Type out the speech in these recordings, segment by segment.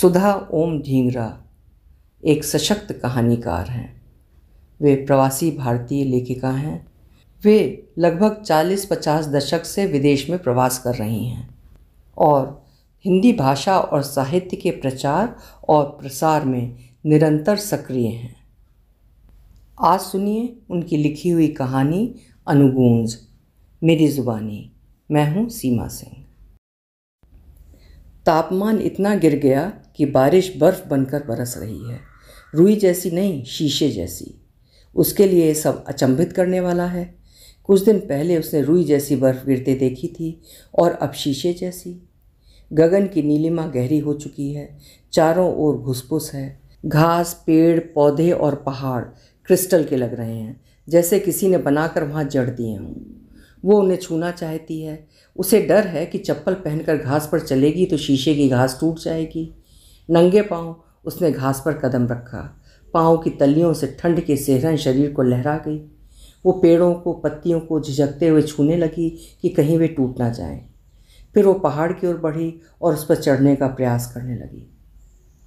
सुधा ओम ढींगरा एक सशक्त कहानीकार हैं वे प्रवासी भारतीय लेखिका हैं वे लगभग 40-50 दशक से विदेश में प्रवास कर रही हैं और हिंदी भाषा और साहित्य के प्रचार और प्रसार में निरंतर सक्रिय हैं आज सुनिए उनकी लिखी हुई कहानी अनुगूंज मेरी ज़ुबानी मैं हूँ सीमा सिंह तापमान इतना गिर गया कि बारिश बर्फ़ बनकर बरस रही है रुई जैसी नहीं शीशे जैसी उसके लिए सब अचंभित करने वाला है कुछ दिन पहले उसने रुई जैसी बर्फ़ गिरते देखी थी और अब शीशे जैसी गगन की नीलिमा गहरी हो चुकी है चारों ओर घुसपुस है घास पेड़ पौधे और पहाड़ क्रिस्टल के लग रहे हैं जैसे किसी ने बनाकर वहाँ जड़ दिए हों वो उन्हें छूना चाहती है उसे डर है कि चप्पल पहनकर घास पर चलेगी तो शीशे की घास टूट जाएगी नंगे पाँव उसने घास पर कदम रखा पाँव की तलियों से ठंड के सेहरन शरीर को लहरा गई वो पेड़ों को पत्तियों को झिझकते हुए छूने लगी कि कहीं वे टूट ना जाएं। फिर वो पहाड़ की ओर बढ़ी और उस पर चढ़ने का प्रयास करने लगी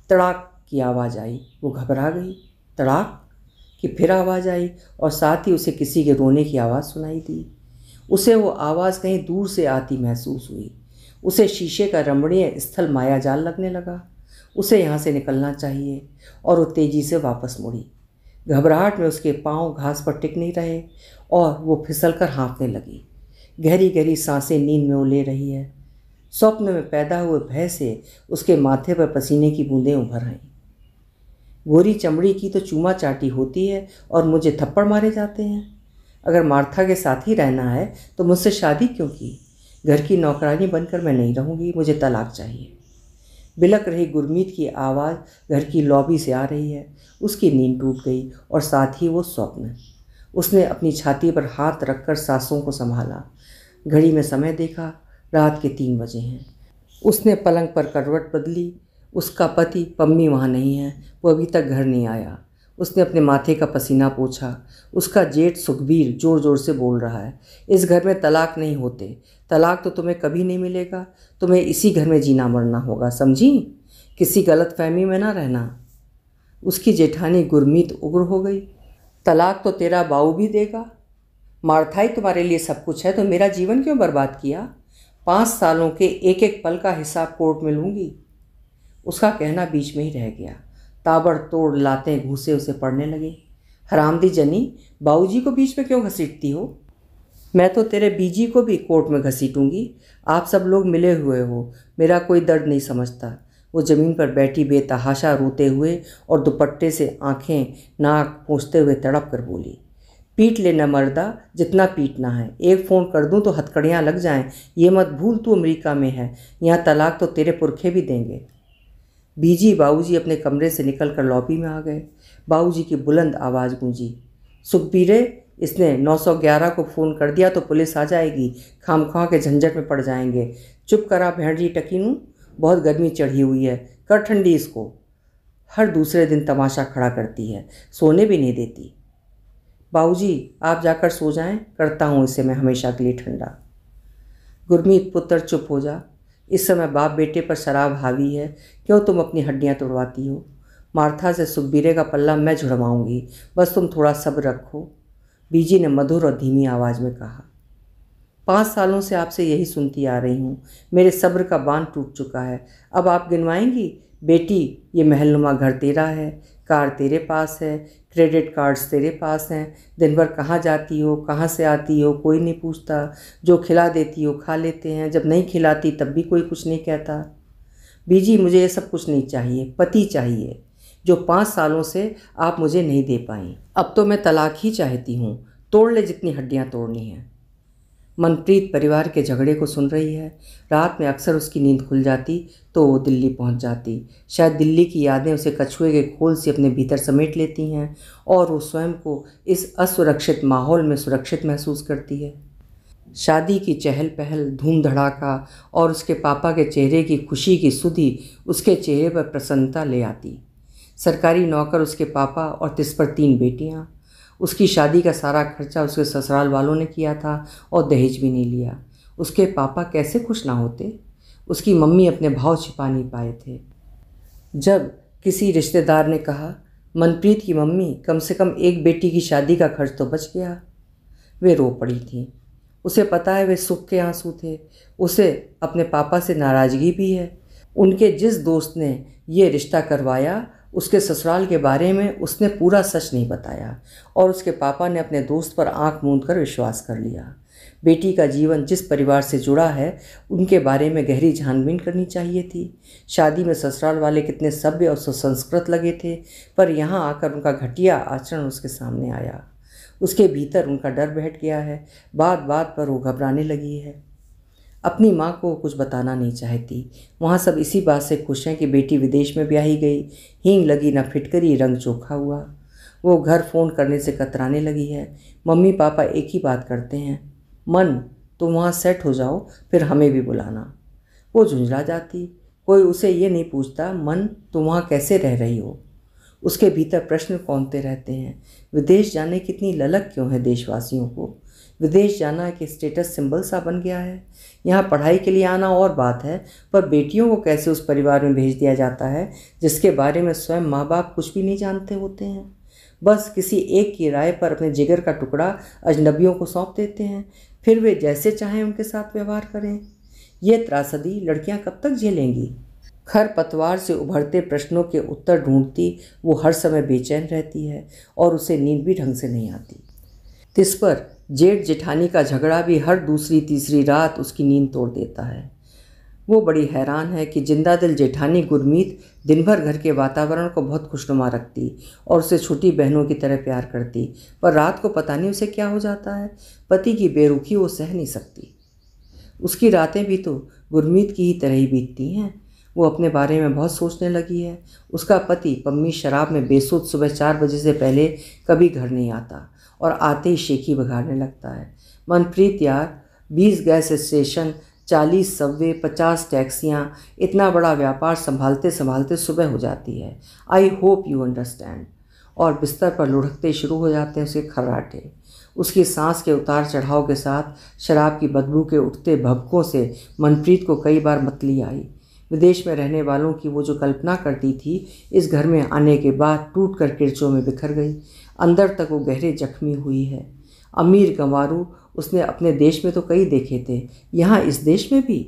तड़ाक की आवाज़ आई वो घबरा गई तड़ाक की फिर आवाज़ आई और साथ ही उसे किसी के रोने की आवाज़ सुनाई दी उसे वो आवाज़ कहीं दूर से आती महसूस हुई उसे शीशे का रमणीय स्थल मायाजाल लगने लगा उसे यहाँ से निकलना चाहिए और वो तेज़ी से वापस मुड़ी घबराहट में उसके पांव घास पर टिक नहीं रहे और वो फिसल कर हाँफने लगी गहरी गहरी सांसें नींद में वो ले रही है स्वप्न में पैदा हुए भय से उसके माथे पर पसीने की बूंदें उभर आई गोरी चमड़ी की तो चूमा चाटी होती है और मुझे थप्पड़ मारे जाते हैं अगर मार्था के साथ ही रहना है तो मुझसे शादी क्यों की घर की नौकरानी बनकर मैं नहीं रहूँगी मुझे तलाक चाहिए बिलक रही गुरमीत की आवाज़ घर की लॉबी से आ रही है उसकी नींद टूट गई और साथ ही वो स्वप्न उसने अपनी छाती पर हाथ रखकर सांसों को संभाला घड़ी में समय देखा रात के तीन बजे हैं उसने पलंग पर करवट बदली उसका पति पम्मी वहाँ नहीं है वो अभी तक घर नहीं आया उसने अपने माथे का पसीना पोछा उसका जेठ सुखबीर ज़ोर ज़ोर से बोल रहा है इस घर में तलाक नहीं होते तलाक तो तुम्हें कभी नहीं मिलेगा तुम्हें इसी घर में जीना मरना होगा समझी किसी गलत फहमी में ना रहना उसकी जेठानी गुरमीत उग्र हो गई तलाक तो तेरा बाऊ भी देगा मारथाई तुम्हारे लिए सब कुछ है तो मेरा जीवन क्यों बर्बाद किया पाँच सालों के एक एक पल का हिसाब कोर्ट में लूँगी उसका कहना बीच में ही रह गया ताबड़ तोड़ लाते घूसे उसे पड़ने लगे हरामदी जनी जी को बीच में क्यों घसीटती हो मैं तो तेरे बीजी को भी कोर्ट में घसीटूंगी आप सब लोग मिले हुए हो मेरा कोई दर्द नहीं समझता वो ज़मीन पर बैठी बेतहाशा रोते हुए और दुपट्टे से आंखें नाक पोंछते हुए तड़प कर बोली पीट लेना मर्दा जितना पीटना है एक फ़ोन कर दूं तो हथकड़ियाँ लग जाएं ये मत भूल तू अमेरिका में है यहाँ तलाक तो तेरे पुरखे भी देंगे बीजी बाबूजी अपने कमरे से निकलकर लॉबी में आ गए बाबूजी की बुलंद आवाज़ गूंजी सुखबीरे इसने 911 को फ़ोन कर दिया तो पुलिस आ जाएगी खाम के झंझट में पड़ जाएंगे चुप करा भेड़ जी टकीनू बहुत गर्मी चढ़ी हुई है कर ठंडी इसको हर दूसरे दिन तमाशा खड़ा करती है सोने भी नहीं देती बाबूजी आप जाकर सो जाएं करता हूँ इसे मैं हमेशा के लिए ठंडा गुरमीत पुत्र चुप हो जा इस समय बाप बेटे पर शराब हावी है क्यों तुम अपनी हड्डियाँ तोड़वाती हो मार्था से सुखबीरे का पल्ला मैं झुड़वाऊंगी बस तुम थोड़ा सब्र रखो बीजी ने मधुर और धीमी आवाज़ में कहा पाँच सालों से आपसे यही सुनती आ रही हूँ मेरे सब्र का बांध टूट चुका है अब आप गिनवाएंगी बेटी ये महलनुमा घर तेरा है कार तेरे पास है क्रेडिट कार्ड्स तेरे पास हैं दिन भर कहाँ जाती हो कहाँ से आती हो कोई नहीं पूछता जो खिला देती हो खा लेते हैं जब नहीं खिलाती तब भी कोई कुछ नहीं कहता बीजी मुझे ये सब कुछ नहीं चाहिए पति चाहिए जो पाँच सालों से आप मुझे नहीं दे पाई अब तो मैं तलाक ही चाहती हूँ तोड़ ले जितनी हड्डियाँ तोड़नी हैं मनप्रीत परिवार के झगड़े को सुन रही है रात में अक्सर उसकी नींद खुल जाती तो वो दिल्ली पहुंच जाती शायद दिल्ली की यादें उसे कछुए के खोल से अपने भीतर समेट लेती हैं और वो स्वयं को इस असुरक्षित माहौल में सुरक्षित महसूस करती है शादी की चहल पहल धूम धड़ाका और उसके पापा के चेहरे की खुशी की सुधी उसके चेहरे पर प्रसन्नता ले आती सरकारी नौकर उसके पापा और तिस पर तीन बेटियाँ उसकी शादी का सारा खर्चा उसके ससुराल वालों ने किया था और दहेज भी नहीं लिया उसके पापा कैसे खुश ना होते उसकी मम्मी अपने भाव छिपा नहीं पाए थे जब किसी रिश्तेदार ने कहा मनप्रीत की मम्मी कम से कम एक बेटी की शादी का खर्च तो बच गया वे रो पड़ी थी उसे पता है वे सुख के आंसू थे उसे अपने पापा से नाराज़गी भी है उनके जिस दोस्त ने ये रिश्ता करवाया उसके ससुराल के बारे में उसने पूरा सच नहीं बताया और उसके पापा ने अपने दोस्त पर आंख मूंद कर विश्वास कर लिया बेटी का जीवन जिस परिवार से जुड़ा है उनके बारे में गहरी छानबीन करनी चाहिए थी शादी में ससुराल वाले कितने सभ्य और सुसंस्कृत लगे थे पर यहाँ आकर उनका घटिया आचरण उसके सामने आया उसके भीतर उनका डर बैठ गया है बात बात पर वो घबराने लगी है अपनी माँ को कुछ बताना नहीं चाहती वहाँ सब इसी बात से खुश हैं कि बेटी विदेश में ब्याही गई हींग लगी ना फिटकरी रंग चोखा हुआ वो घर फ़ोन करने से कतराने लगी है मम्मी पापा एक ही बात करते हैं मन तुम वहाँ सेट हो जाओ फिर हमें भी बुलाना वो झुंझला जाती कोई उसे ये नहीं पूछता मन तुम वहाँ कैसे रह रही हो उसके भीतर प्रश्न कौनते रहते हैं विदेश जाने कितनी ललक क्यों है देशवासियों को विदेश जाना एक स्टेटस सिंबल सा बन गया है यहाँ पढ़ाई के लिए आना और बात है पर बेटियों को कैसे उस परिवार में भेज दिया जाता है जिसके बारे में स्वयं माँ बाप कुछ भी नहीं जानते होते हैं बस किसी एक की राय पर अपने जिगर का टुकड़ा अजनबियों को सौंप देते हैं फिर वे जैसे चाहें उनके साथ व्यवहार करें यह त्रासदी लड़कियाँ कब तक झेलेंगी खर पतवार से उभरते प्रश्नों के उत्तर ढूंढती वो हर समय बेचैन रहती है और उसे नींद भी ढंग से नहीं आती तिस पर जेठ जेठानी का झगड़ा भी हर दूसरी तीसरी रात उसकी नींद तोड़ देता है वो बड़ी हैरान है कि जिंदा दिल जेठानी गुरमीत दिन भर घर के वातावरण को बहुत खुशनुमा रखती और उसे छोटी बहनों की तरह प्यार करती पर रात को पता नहीं उसे क्या हो जाता है पति की बेरुखी वो सह नहीं सकती उसकी रातें भी तो गुरमीत की ही तरह ही बीतती हैं वो अपने बारे में बहुत सोचने लगी है उसका पति पम्मी शराब में बेसुध सुबह चार बजे से पहले कभी घर नहीं आता और आते ही शेखी बघाड़ने लगता है मनप्रीत यार बीस गैस स्टेशन चालीस सब्वे पचास टैक्सियाँ इतना बड़ा व्यापार संभालते संभालते सुबह हो जाती है आई होप यू अंडरस्टैंड और बिस्तर पर लुढ़कते शुरू हो जाते हैं उसके खर्राटे उसकी सांस के उतार चढ़ाव के साथ शराब की बदबू के उठते भबकों से मनप्रीत को कई बार मतली आई विदेश में रहने वालों की वो जो कल्पना करती थी इस घर में आने के बाद टूट कर किरचों में बिखर गई अंदर तक वो गहरे जख्मी हुई है अमीर गंवारू उसने अपने देश में तो कई देखे थे यहाँ इस देश में भी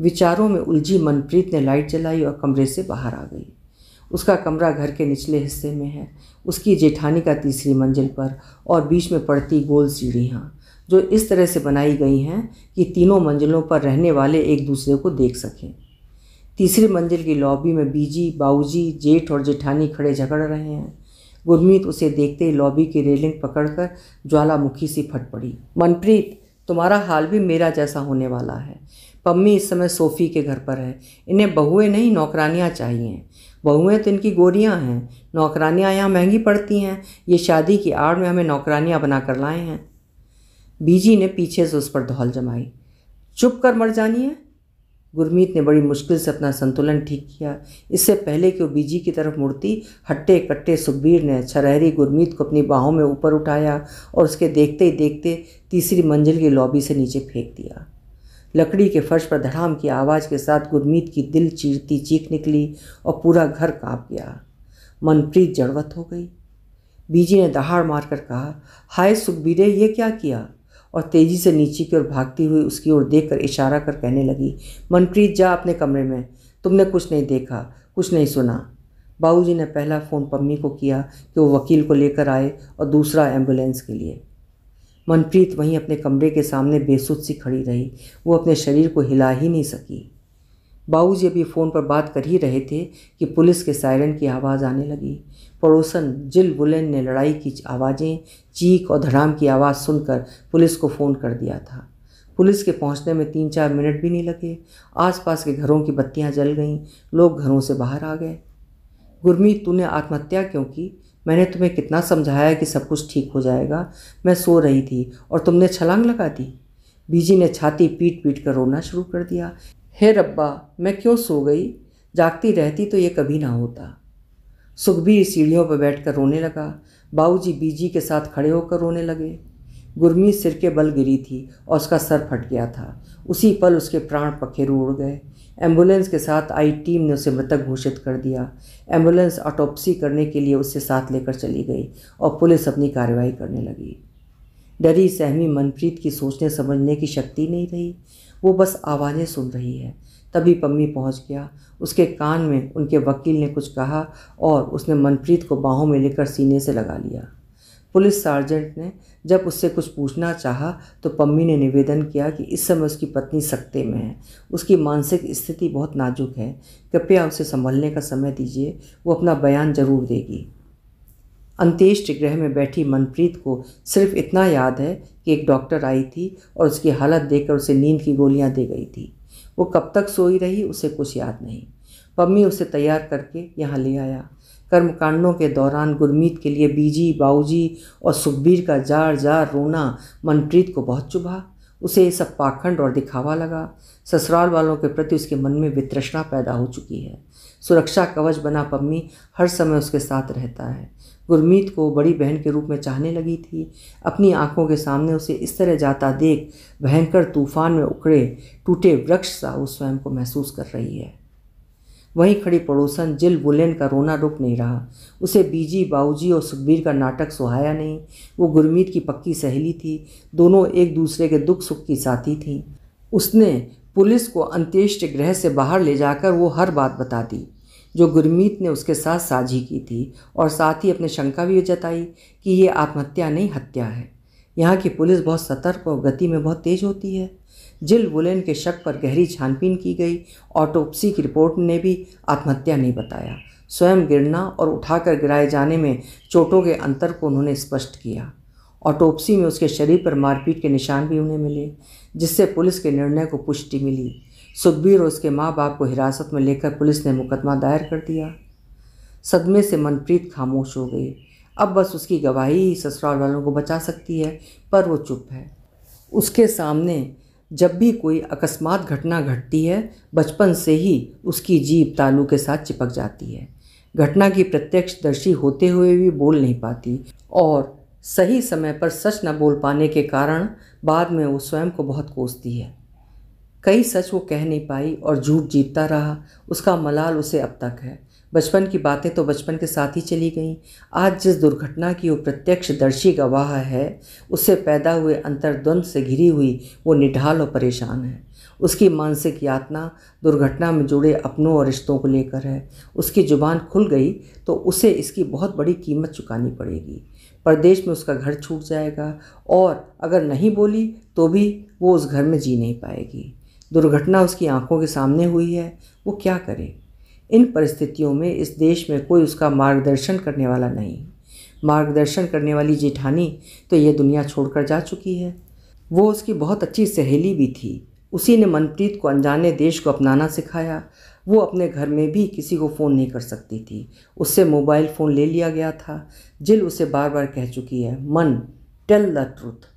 विचारों में उलझी मनप्रीत ने लाइट जलाई और कमरे से बाहर आ गई उसका कमरा घर के निचले हिस्से में है उसकी जेठानी का तीसरी मंजिल पर और बीच में पड़ती गोल सीढ़ियाँ जो इस तरह से बनाई गई हैं कि तीनों मंजिलों पर रहने वाले एक दूसरे को देख सकें तीसरी मंजिल की लॉबी में बीजी बाऊजी जेठ और जेठानी खड़े झगड़ रहे हैं गुरमीत उसे देखते ही लॉबी की रेलिंग पकड़कर ज्वालामुखी सी फट पड़ी मनप्रीत तुम्हारा हाल भी मेरा जैसा होने वाला है पम्मी इस समय सोफ़ी के घर पर है इन्हें बहुएं नहीं नौकरानियाँ चाहिए बहुएं तो इनकी गोरियाँ हैं नौकरानियाँ यहाँ महंगी पड़ती हैं ये शादी की आड़ में हमें नौकरानियाँ बना कर लाए हैं बीजी ने पीछे से उस पर धौल जमाई चुप कर मर जानी है गुरमीत ने बड़ी मुश्किल से अपना संतुलन ठीक किया इससे पहले कि वो बीजी की तरफ मुड़ती हट्टे कट्टे सुखबीर ने छरहरी अच्छा गुरमीत को अपनी बाहों में ऊपर उठाया और उसके देखते ही देखते तीसरी मंजिल की लॉबी से नीचे फेंक दिया लकड़ी के फर्श पर धड़ाम की आवाज़ के साथ गुरमीत की दिल चीरती चीख निकली और पूरा घर कांप गया मनप्रीत जड़वत हो गई बीजी ने दहाड़ मारकर कहा हाय सुखबीरे ये क्या किया और तेज़ी से नीचे की ओर भागती हुई उसकी ओर देखकर इशारा कर कहने लगी मनप्रीत जा अपने कमरे में तुमने कुछ नहीं देखा कुछ नहीं सुना बाबूजी ने पहला फ़ोन पम्मी को किया कि वो वकील को लेकर आए और दूसरा एम्बुलेंस के लिए मनप्रीत वहीं अपने कमरे के सामने बेसुध सी खड़ी रही वो अपने शरीर को हिला ही नहीं सकी बाबूजी अभी फ़ोन पर बात कर ही रहे थे कि पुलिस के सायरन की आवाज़ आने लगी पड़ोसन जिल बुलेन ने लड़ाई की आवाज़ें चीख और धड़ाम की आवाज़ सुनकर पुलिस को फ़ोन कर दिया था पुलिस के पहुंचने में तीन चार मिनट भी नहीं लगे आसपास के घरों की बत्तियां जल गईं लोग घरों से बाहर आ गए गुरमीत तूने आत्महत्या क्यों की मैंने तुम्हें कितना समझाया कि सब कुछ ठीक हो जाएगा मैं सो रही थी और तुमने छलांग लगा दी बीजी ने छाती पीट पीट कर रोना शुरू कर दिया हे रब्बा मैं क्यों सो गई जागती रहती तो ये कभी ना होता सुखबीर सीढ़ियों पर बैठकर रोने लगा बाबूजी बीजी के साथ खड़े होकर रोने लगे गुरमीत सिर के बल गिरी थी और उसका सर फट गया था उसी पल उसके प्राण पखेरु उड़ गए एम्बुलेंस के साथ आई टीम ने उसे मृतक घोषित कर दिया एम्बुलेंस ऑटोप्सी करने के लिए उसे साथ लेकर चली गई और पुलिस अपनी कार्रवाई करने लगी डरी सहमी मनप्रीत की सोचने समझने की शक्ति नहीं रही वो बस आवाज़ें सुन रही है तभी पम्मी पहुंच गया उसके कान में उनके वकील ने कुछ कहा और उसने मनप्रीत को बाहों में लेकर सीने से लगा लिया पुलिस सार्जेंट ने जब उससे कुछ पूछना चाहा तो पम्मी ने निवेदन किया कि इस समय उसकी पत्नी सकते में है उसकी मानसिक स्थिति बहुत नाजुक है कृपया उसे संभलने का समय दीजिए वो अपना बयान जरूर देगी अंत्येष्ट गृह में बैठी मनप्रीत को सिर्फ इतना याद है कि एक डॉक्टर आई थी और उसकी हालत देखकर उसे नींद की गोलियां दे गई थी वो कब तक सोई रही उसे कुछ याद नहीं पम्मी उसे तैयार करके यहाँ ले आया कर्मकांडों के दौरान गुरमीत के लिए बीजी बाऊजी और सुखबीर का जार जार रोना मनप्रीत को बहुत चुभा उसे ये सब पाखंड और दिखावा लगा ससुराल वालों के प्रति उसके मन में वित्रृष्णा पैदा हो चुकी है सुरक्षा कवच बना पम्मी हर समय उसके साथ रहता है गुरमीत को बड़ी बहन के रूप में चाहने लगी थी अपनी आंखों के सामने उसे इस तरह जाता देख भयंकर तूफान में उखड़े टूटे वृक्ष सा वो स्वयं को महसूस कर रही है वहीं खड़ी पड़ोसन जिल बुलेन का रोना रुक नहीं रहा उसे बीजी बाऊजी और सुखबीर का नाटक सुहाया नहीं वो गुरमीत की पक्की सहेली थी दोनों एक दूसरे के दुख सुख की साथी थी उसने पुलिस को अंत्येष्ट गृह से बाहर ले जाकर वो हर बात बता दी जो गुरमीत ने उसके साथ साझी की थी और साथ ही अपने शंका भी जताई कि ये आत्महत्या नहीं हत्या है यहाँ की पुलिस बहुत सतर्क और गति में बहुत तेज होती है जिल वुलेन के शक पर गहरी छानबीन की गई ऑटोप्सी की रिपोर्ट ने भी आत्महत्या नहीं बताया स्वयं गिरना और उठाकर गिराए जाने में चोटों के अंतर को उन्होंने स्पष्ट किया ऑटोप्सी में उसके शरीर पर मारपीट के निशान भी उन्हें मिले जिससे पुलिस के निर्णय को पुष्टि मिली सुखबीर और उसके माँ बाप को हिरासत में लेकर पुलिस ने मुकदमा दायर कर दिया सदमे से मनप्रीत खामोश हो गई अब बस उसकी गवाही ही ससुराल वालों को बचा सकती है पर वो चुप है उसके सामने जब भी कोई अकस्मात घटना घटती है बचपन से ही उसकी जीप तालू के साथ चिपक जाती है घटना की प्रत्यक्षदर्शी होते हुए भी बोल नहीं पाती और सही समय पर सच न बोल पाने के कारण बाद में वो स्वयं को बहुत कोसती है कई सच वो कह नहीं पाई और झूठ जीतता रहा उसका मलाल उसे अब तक है बचपन की बातें तो बचपन के साथ ही चली गईं आज जिस दुर्घटना की वो प्रत्यक्ष दर्शी गवाह है उससे पैदा हुए अंतर्द्वंद से घिरी हुई वो निढाल और परेशान है उसकी मानसिक यातना दुर्घटना में जुड़े अपनों और रिश्तों को लेकर है उसकी ज़ुबान खुल गई तो उसे इसकी बहुत बड़ी कीमत चुकानी पड़ेगी परदेश में उसका घर छूट जाएगा और अगर नहीं बोली तो भी वो उस घर में जी नहीं पाएगी दुर्घटना उसकी आंखों के सामने हुई है वो क्या करे इन परिस्थितियों में इस देश में कोई उसका मार्गदर्शन करने वाला नहीं मार्गदर्शन करने वाली जेठानी तो ये दुनिया छोड़कर जा चुकी है वो उसकी बहुत अच्छी सहेली भी थी उसी ने मनप्रीत को अनजाने देश को अपनाना सिखाया वो अपने घर में भी किसी को फ़ोन नहीं कर सकती थी उससे मोबाइल फ़ोन ले लिया गया था जिल उसे बार बार कह चुकी है मन tell the truth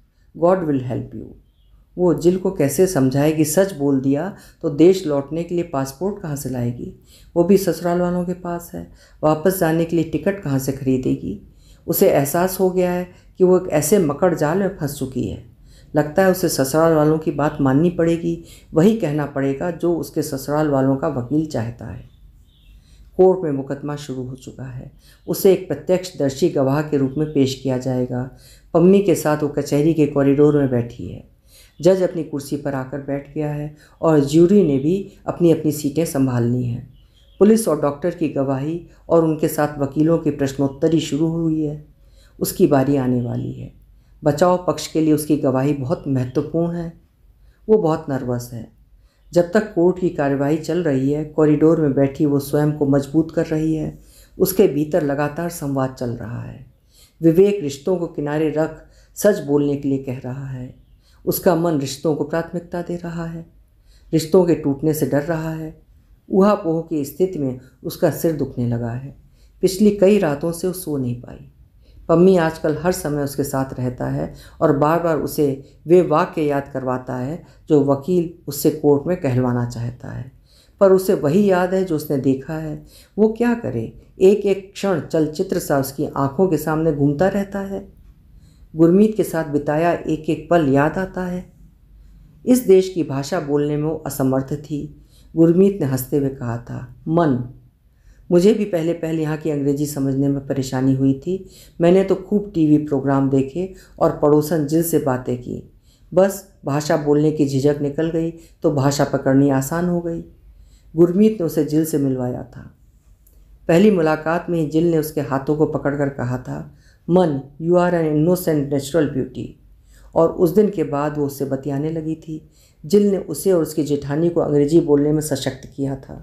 God will help you वो जिल को कैसे समझाएगी सच बोल दिया तो देश लौटने के लिए पासपोर्ट कहाँ से लाएगी वो भी ससुराल वालों के पास है वापस जाने के लिए टिकट कहाँ से खरीदेगी उसे एहसास हो गया है कि वो एक ऐसे मकड़ जाल में फंस चुकी है लगता है उसे ससुराल वालों की बात माननी पड़ेगी वही कहना पड़ेगा जो उसके ससुराल वालों का वकील चाहता है कोर्ट में मुकदमा शुरू हो चुका है उसे एक प्रत्यक्षदर्शी गवाह के रूप में पेश किया जाएगा पम्मी के साथ वो कचहरी के कॉरिडोर में बैठी है जज अपनी कुर्सी पर आकर बैठ गया है और ज्यूरी ने भी अपनी अपनी सीटें संभाल ली हैं पुलिस और डॉक्टर की गवाही और उनके साथ वकीलों की प्रश्नोत्तरी शुरू हुई है उसकी बारी आने वाली है बचाव पक्ष के लिए उसकी गवाही बहुत महत्वपूर्ण है वो बहुत नर्वस है जब तक कोर्ट की कार्यवाही चल रही है कॉरिडोर में बैठी वो स्वयं को मजबूत कर रही है उसके भीतर लगातार संवाद चल रहा है विवेक रिश्तों को किनारे रख सच बोलने के लिए कह रहा है उसका मन रिश्तों को प्राथमिकता दे रहा है रिश्तों के टूटने से डर रहा है पोह की स्थिति में उसका सिर दुखने लगा है पिछली कई रातों से वो सो नहीं पाई पम्मी आजकल हर समय उसके साथ रहता है और बार बार उसे वे वाक्य याद करवाता है जो वकील उससे कोर्ट में कहलवाना चाहता है पर उसे वही याद है जो उसने देखा है वो क्या करे एक एक क्षण चलचित्र सा उसकी आंखों के सामने घूमता रहता है गुरमीत के साथ बिताया एक एक पल याद आता है इस देश की भाषा बोलने में वो असमर्थ थी गुरमीत ने हंसते हुए कहा था मन मुझे भी पहले पहले यहाँ की अंग्रेजी समझने में परेशानी हुई थी मैंने तो खूब टीवी प्रोग्राम देखे और पड़ोसन जिल से बातें की बस भाषा बोलने की झिझक निकल गई तो भाषा पकड़नी आसान हो गई गुरमीत ने उसे जिल से मिलवाया था पहली मुलाकात में ही जिल ने उसके हाथों को पकड़कर कहा था मन you are an innocent natural beauty और उस दिन के बाद वो उसे बतियाने लगी थी जिल ने उसे और उसकी जेठानी को अंग्रेजी बोलने में सशक्त किया था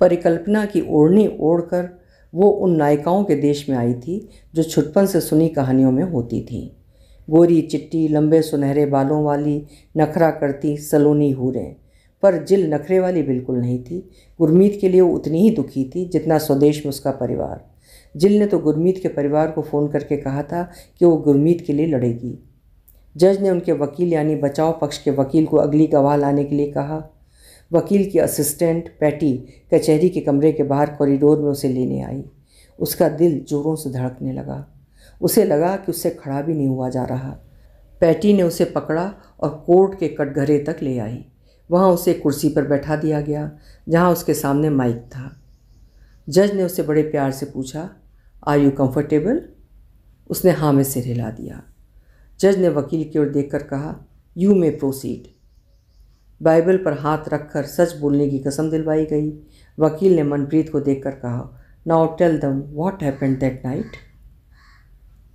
परिकल्पना की ओढ़नी ओढ़कर वो उन नायिकाओं के देश में आई थी जो छुटपन से सुनी कहानियों में होती थी गोरी चिट्टी लंबे सुनहरे बालों वाली नखरा करती सलोनी हूरें पर जिल नखरे वाली बिल्कुल नहीं थी गुरमीत के लिए वो उतनी ही दुखी थी जितना स्वदेश में उसका परिवार जिल ने तो गुरमीत के परिवार को फ़ोन करके कहा था कि वो गुरमीत के लिए लड़ेगी जज ने उनके वकील यानी बचाव पक्ष के वकील को अगली गवाह लाने के लिए कहा वकील की असिस्टेंट पैटी कचहरी के कमरे के बाहर कॉरिडोर में उसे लेने आई उसका दिल जोरों से धड़कने लगा उसे लगा कि उससे खड़ा भी नहीं हुआ जा रहा पैटी ने उसे पकड़ा और कोर्ट के कटघरे तक ले आई वहाँ उसे कुर्सी पर बैठा दिया गया जहाँ उसके सामने माइक था जज ने उसे बड़े प्यार से पूछा आर यू कंफर्टेबल उसने हाँ में सिर हिला दिया जज ने वकील की ओर देखकर कहा यू मे प्रोसीड बाइबल पर हाथ रखकर सच बोलने की कसम दिलवाई गई वकील ने मनप्रीत को देखकर कहा now tell them what happened that night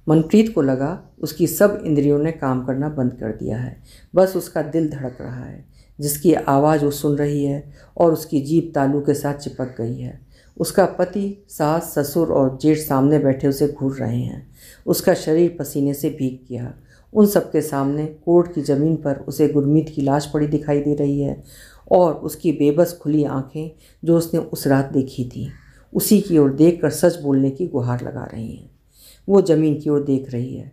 Manpreet को लगा उसकी सब इंद्रियों ने काम करना बंद कर दिया है बस उसका दिल धड़क रहा है जिसकी आवाज़ वो सुन रही है और उसकी जीप तालू के साथ चिपक गई है उसका पति सास ससुर और जेठ सामने बैठे उसे घूर रहे हैं उसका शरीर पसीने से भीग गया उन सबके सामने कोर्ट की ज़मीन पर उसे गुरमीत की लाश पड़ी दिखाई दे रही है और उसकी बेबस खुली आंखें जो उसने उस रात देखी थी उसी की ओर देख कर सच बोलने की गुहार लगा रही हैं वो ज़मीन की ओर देख रही है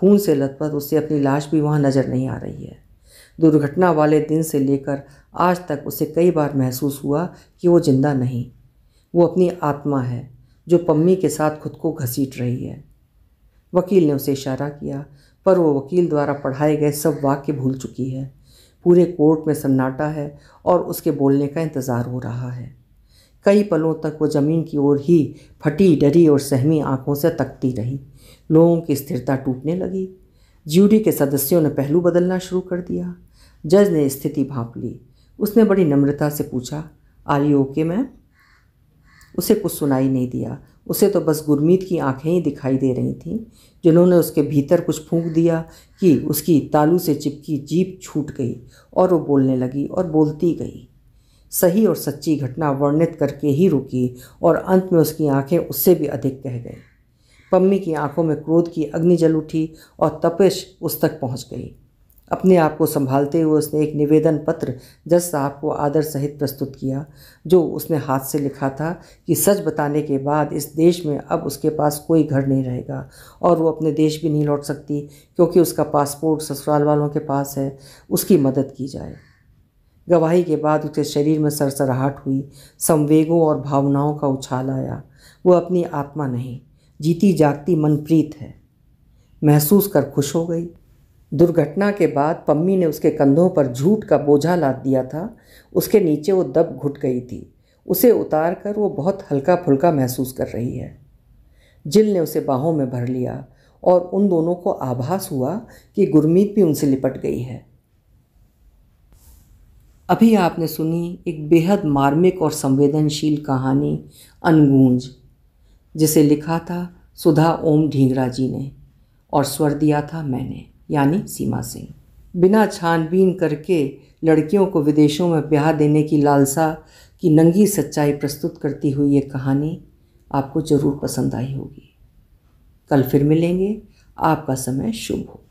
खून से लथपथ उससे अपनी लाश भी वहाँ नज़र नहीं आ रही है दुर्घटना वाले दिन से लेकर आज तक उसे कई बार महसूस हुआ कि वो जिंदा नहीं वो अपनी आत्मा है जो पम्मी के साथ खुद को घसीट रही है वकील ने उसे इशारा किया पर वो वकील द्वारा पढ़ाए गए सब वाक्य भूल चुकी है पूरे कोर्ट में सन्नाटा है और उसके बोलने का इंतज़ार हो रहा है कई पलों तक वो ज़मीन की ओर ही फटी डरी और सहमी आंखों से तकती रही लोगों की स्थिरता टूटने लगी ज्यूरी के सदस्यों ने पहलू बदलना शुरू कर दिया जज ने स्थिति भाप ली उसने बड़ी नम्रता से पूछा आर यू ओके मैम उसे कुछ सुनाई नहीं दिया उसे तो बस गुरमीत की आंखें ही दिखाई दे रही थीं जिन्होंने उसके भीतर कुछ फूंक दिया कि उसकी तालू से चिपकी जीप छूट गई और वो बोलने लगी और बोलती गई सही और सच्ची घटना वर्णित करके ही रुकी और अंत में उसकी आंखें उससे भी अधिक कह गई पम्मी की आंखों में क्रोध की अग्नि जल उठी और तपिश उस तक पहुंच गई अपने आप को संभालते हुए उसने एक निवेदन पत्र जज साहब को आदर सहित प्रस्तुत किया जो उसने हाथ से लिखा था कि सच बताने के बाद इस देश में अब उसके पास कोई घर नहीं रहेगा और वो अपने देश भी नहीं लौट सकती क्योंकि उसका पासपोर्ट ससुराल वालों के पास है उसकी मदद की जाए गवाही के बाद उसके शरीर में सरसराहट हुई संवेगों और भावनाओं का उछाल आया वो अपनी आत्मा नहीं जीती जागती मनप्रीत है महसूस कर खुश हो गई दुर्घटना के बाद पम्मी ने उसके कंधों पर झूठ का बोझा लाद दिया था उसके नीचे वो दब घुट गई थी उसे उतार कर वो बहुत हल्का फुल्का महसूस कर रही है जिल ने उसे बाहों में भर लिया और उन दोनों को आभास हुआ कि गुरमीत भी उनसे लिपट गई है अभी आपने सुनी एक बेहद मार्मिक और संवेदनशील कहानी अनगूंज जिसे लिखा था सुधा ओम ढींगरा जी ने और स्वर दिया था मैंने यानी सीमा सिंह बिना छानबीन करके लड़कियों को विदेशों में ब्याह देने की लालसा की नंगी सच्चाई प्रस्तुत करती हुई ये कहानी आपको ज़रूर पसंद आई होगी कल फिर मिलेंगे आपका समय शुभ हो